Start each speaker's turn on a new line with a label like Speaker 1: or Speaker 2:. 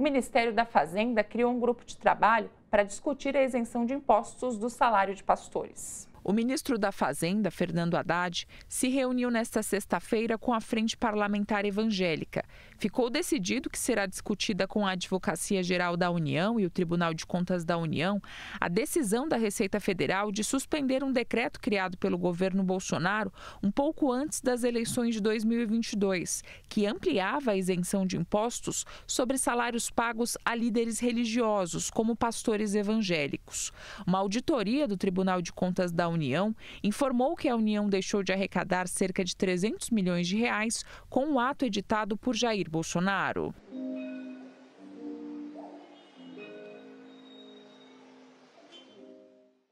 Speaker 1: o Ministério da Fazenda criou um grupo de trabalho para discutir a isenção de impostos do salário de pastores. O ministro da Fazenda, Fernando Haddad, se reuniu nesta sexta-feira com a Frente Parlamentar Evangélica. Ficou decidido que será discutida com a Advocacia Geral da União e o Tribunal de Contas da União a decisão da Receita Federal de suspender um decreto criado pelo governo Bolsonaro um pouco antes das eleições de 2022, que ampliava a isenção de impostos sobre salários pagos a líderes religiosos, como pastores evangélicos. Uma auditoria do Tribunal de Contas da União informou que a União deixou de arrecadar cerca de 300 milhões de reais com o um ato editado por Jair Bolsonaro.